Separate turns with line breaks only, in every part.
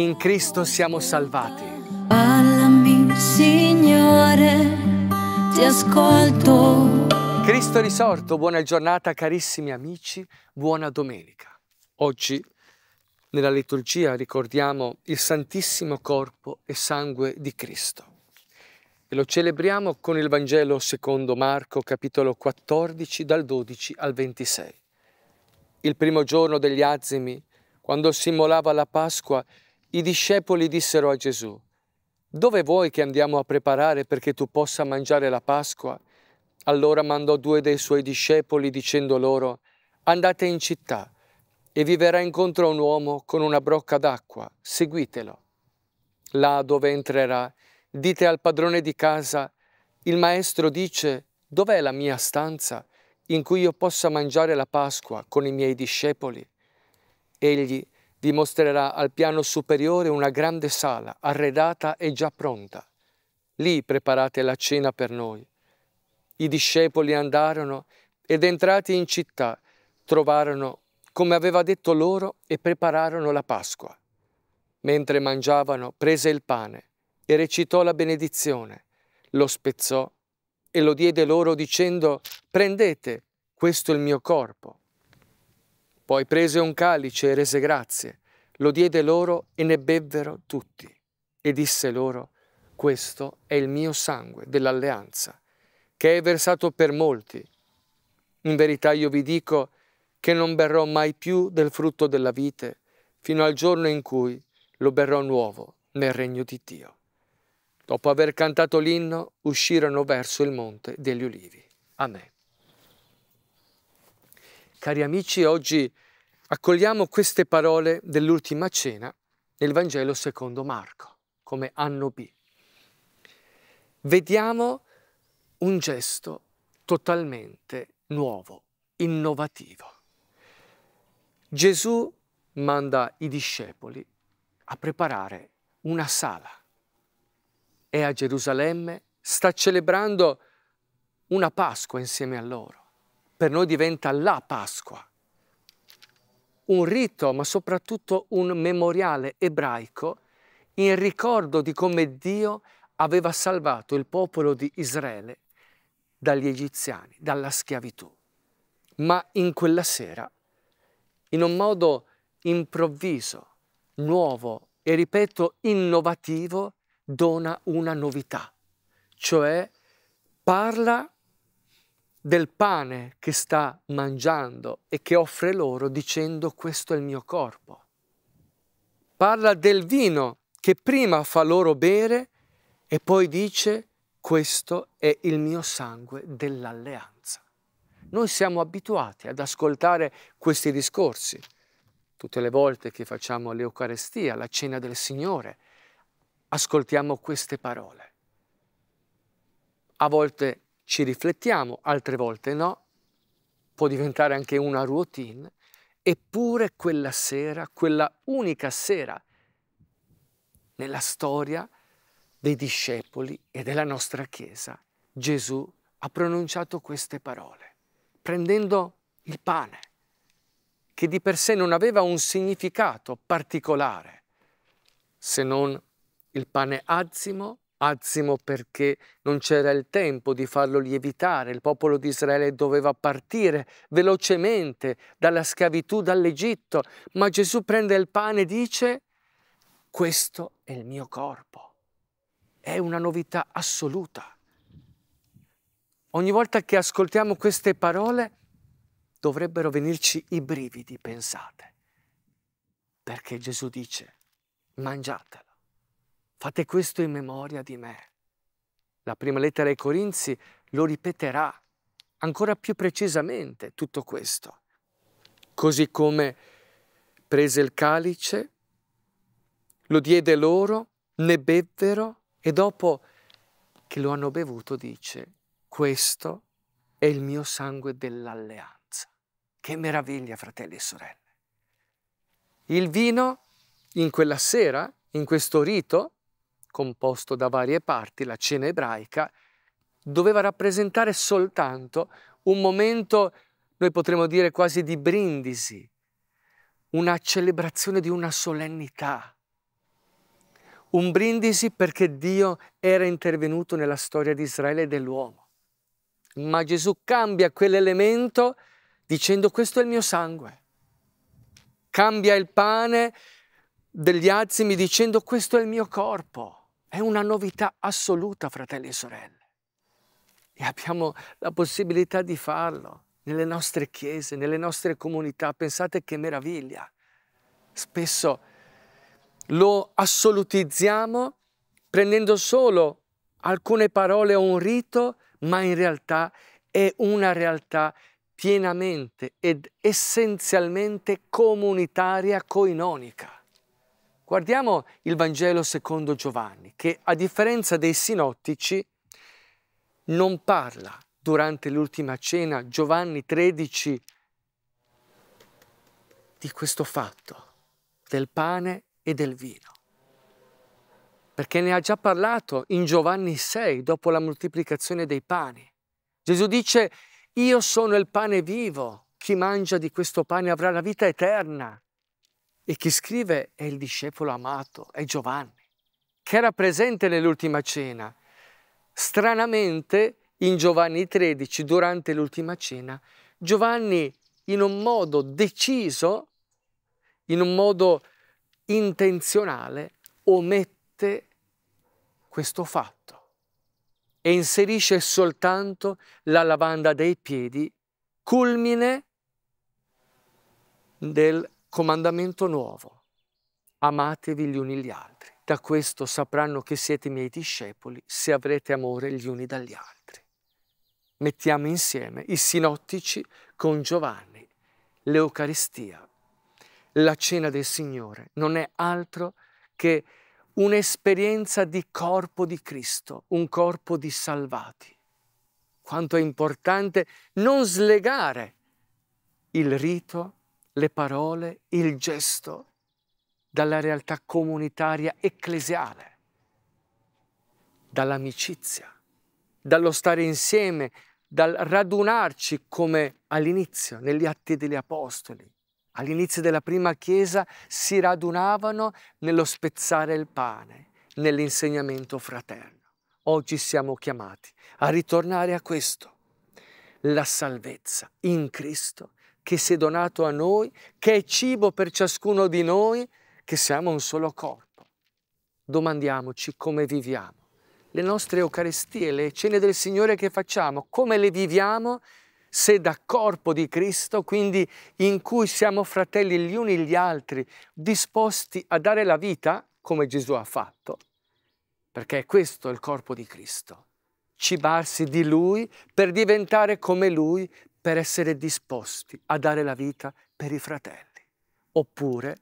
in Cristo siamo salvati. Parlami, Signore, ti ascolto. Cristo risorto, buona giornata carissimi amici, buona domenica. Oggi nella liturgia ricordiamo il santissimo corpo e sangue di Cristo e lo celebriamo con il Vangelo secondo Marco capitolo 14 dal 12 al 26. Il primo giorno degli azimi, quando si immolava la Pasqua, i discepoli dissero a Gesù, dove vuoi che andiamo a preparare perché tu possa mangiare la Pasqua? Allora mandò due dei suoi discepoli dicendo loro, andate in città e vi verrà incontro un uomo con una brocca d'acqua, seguitelo. Là dove entrerà, dite al padrone di casa, il maestro dice, dov'è la mia stanza in cui io possa mangiare la Pasqua con i miei discepoli? Egli vi mostrerà al piano superiore una grande sala, arredata e già pronta. Lì preparate la cena per noi. I discepoli andarono ed entrati in città trovarono, come aveva detto loro, e prepararono la Pasqua. Mentre mangiavano, prese il pane e recitò la benedizione, lo spezzò e lo diede loro dicendo, prendete, questo è il mio corpo. Poi prese un calice e rese grazie, lo diede loro e ne bevvero tutti. E disse loro, questo è il mio sangue dell'alleanza, che è versato per molti. In verità io vi dico che non berrò mai più del frutto della vite, fino al giorno in cui lo berrò nuovo nel regno di Dio. Dopo aver cantato l'inno, uscirono verso il monte degli ulivi. Amen. Cari amici, oggi accogliamo queste parole dell'ultima cena nel Vangelo secondo Marco, come anno B. Vediamo un gesto totalmente nuovo, innovativo. Gesù manda i discepoli a preparare una sala. È a Gerusalemme, sta celebrando una Pasqua insieme a loro per noi diventa la Pasqua, un rito ma soprattutto un memoriale ebraico in ricordo di come Dio aveva salvato il popolo di Israele dagli egiziani, dalla schiavitù. Ma in quella sera, in un modo improvviso, nuovo e ripeto innovativo, dona una novità, cioè parla del pane che sta mangiando e che offre loro dicendo questo è il mio corpo. Parla del vino che prima fa loro bere e poi dice questo è il mio sangue dell'alleanza. Noi siamo abituati ad ascoltare questi discorsi tutte le volte che facciamo l'Eucarestia, la cena del Signore, ascoltiamo queste parole. A volte ci riflettiamo, altre volte no, può diventare anche una routine, eppure quella sera, quella unica sera nella storia dei discepoli e della nostra Chiesa, Gesù ha pronunciato queste parole, prendendo il pane, che di per sé non aveva un significato particolare, se non il pane azimo Azzimo perché non c'era il tempo di farlo lievitare, il popolo di Israele doveva partire velocemente dalla schiavitù dall'Egitto, ma Gesù prende il pane e dice questo è il mio corpo, è una novità assoluta. Ogni volta che ascoltiamo queste parole dovrebbero venirci i brividi, pensate, perché Gesù dice mangiatelo. Fate questo in memoria di me. La prima lettera ai Corinzi lo ripeterà ancora più precisamente tutto questo. Così come prese il calice, lo diede loro, ne bevvero e dopo che lo hanno bevuto dice, questo è il mio sangue dell'alleanza. Che meraviglia, fratelli e sorelle. Il vino in quella sera, in questo rito, composto da varie parti, la cena ebraica, doveva rappresentare soltanto un momento, noi potremmo dire quasi di brindisi, una celebrazione di una solennità. Un brindisi perché Dio era intervenuto nella storia di Israele e dell'uomo. Ma Gesù cambia quell'elemento dicendo questo è il mio sangue. Cambia il pane degli azimi dicendo questo è il mio corpo. È una novità assoluta, fratelli e sorelle. E abbiamo la possibilità di farlo nelle nostre chiese, nelle nostre comunità. Pensate che meraviglia. Spesso lo assolutizziamo prendendo solo alcune parole o un rito, ma in realtà è una realtà pienamente ed essenzialmente comunitaria, coinonica. Guardiamo il Vangelo secondo Giovanni, che a differenza dei sinottici non parla durante l'ultima cena, Giovanni 13, di questo fatto del pane e del vino. Perché ne ha già parlato in Giovanni 6, dopo la moltiplicazione dei pani. Gesù dice, io sono il pane vivo, chi mangia di questo pane avrà la vita eterna. E chi scrive è il discepolo amato, è Giovanni, che era presente nell'ultima cena. Stranamente, in Giovanni 13, durante l'ultima cena, Giovanni, in un modo deciso, in un modo intenzionale, omette questo fatto e inserisce soltanto la lavanda dei piedi, culmine del comandamento nuovo, amatevi gli uni gli altri. Da questo sapranno che siete miei discepoli se avrete amore gli uni dagli altri. Mettiamo insieme i sinottici con Giovanni, l'Eucaristia, la cena del Signore, non è altro che un'esperienza di corpo di Cristo, un corpo di salvati. Quanto è importante non slegare il rito le parole, il gesto dalla realtà comunitaria ecclesiale, dall'amicizia, dallo stare insieme, dal radunarci come all'inizio, negli atti degli Apostoli. All'inizio della prima Chiesa si radunavano nello spezzare il pane, nell'insegnamento fraterno. Oggi siamo chiamati a ritornare a questo, la salvezza in Cristo che si è donato a noi, che è cibo per ciascuno di noi, che siamo un solo corpo. Domandiamoci come viviamo. Le nostre Eucaristie, le cene del Signore che facciamo, come le viviamo se da corpo di Cristo, quindi in cui siamo fratelli gli uni gli altri, disposti a dare la vita, come Gesù ha fatto, perché questo è il corpo di Cristo cibarsi di Lui per diventare come Lui, per essere disposti a dare la vita per i fratelli. Oppure,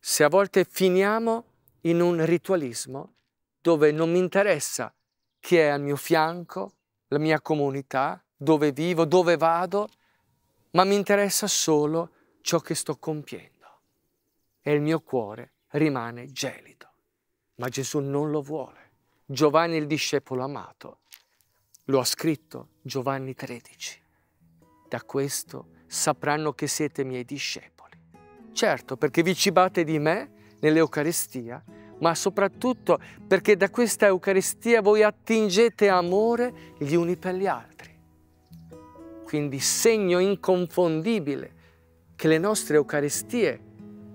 se a volte finiamo in un ritualismo dove non mi interessa chi è al mio fianco, la mia comunità, dove vivo, dove vado, ma mi interessa solo ciò che sto compiendo. E il mio cuore rimane gelido. Ma Gesù non lo vuole. Giovanni il discepolo amato lo ha scritto Giovanni 13. Da questo sapranno che siete miei discepoli. Certo, perché vi cibate di me nell'Eucaristia, ma soprattutto perché da questa Eucaristia voi attingete amore gli uni per gli altri. Quindi segno inconfondibile che le nostre Eucaristie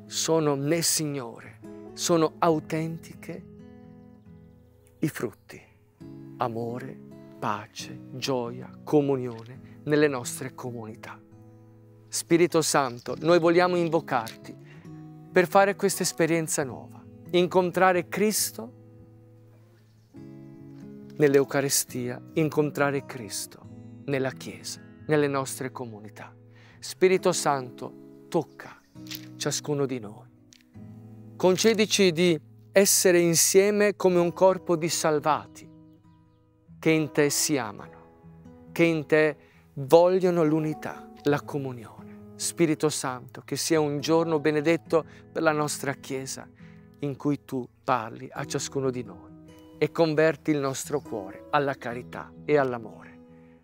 sono nel Signore, sono autentiche i frutti, amore, pace, gioia, comunione, nelle nostre comunità. Spirito Santo, noi vogliamo invocarti per fare questa esperienza nuova, incontrare Cristo nell'Eucarestia, incontrare Cristo nella Chiesa, nelle nostre comunità. Spirito Santo, tocca ciascuno di noi. Concedici di essere insieme come un corpo di salvati che in te si amano, che in te si amano vogliono l'unità, la comunione. Spirito Santo, che sia un giorno benedetto per la nostra Chiesa, in cui tu parli a ciascuno di noi e converti il nostro cuore alla carità e all'amore.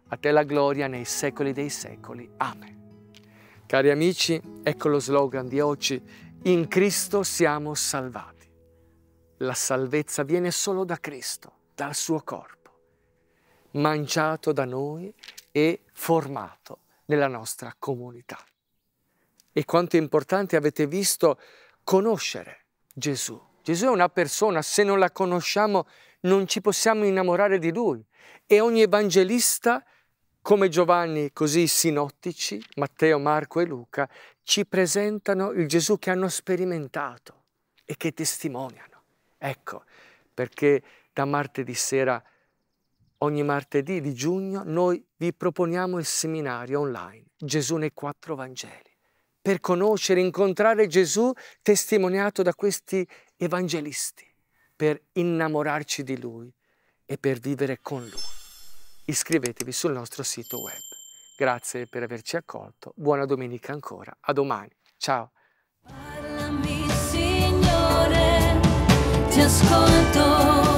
A te la gloria nei secoli dei secoli. Amen. Cari amici, ecco lo slogan di oggi, in Cristo siamo salvati. La salvezza viene solo da Cristo, dal suo corpo, mangiato da noi e formato nella nostra comunità. E quanto è importante avete visto conoscere Gesù. Gesù è una persona, se non la conosciamo non ci possiamo innamorare di lui. E ogni evangelista, come Giovanni, così i sinottici, Matteo, Marco e Luca, ci presentano il Gesù che hanno sperimentato e che testimoniano. Ecco perché da martedì sera Ogni martedì di giugno noi vi proponiamo il seminario online Gesù nei quattro Vangeli per conoscere, incontrare Gesù testimoniato da questi evangelisti, per innamorarci di Lui e per vivere con Lui. Iscrivetevi sul nostro sito web. Grazie per averci accolto, buona domenica ancora, a domani, ciao! Parlami, Signore, ti ascolto.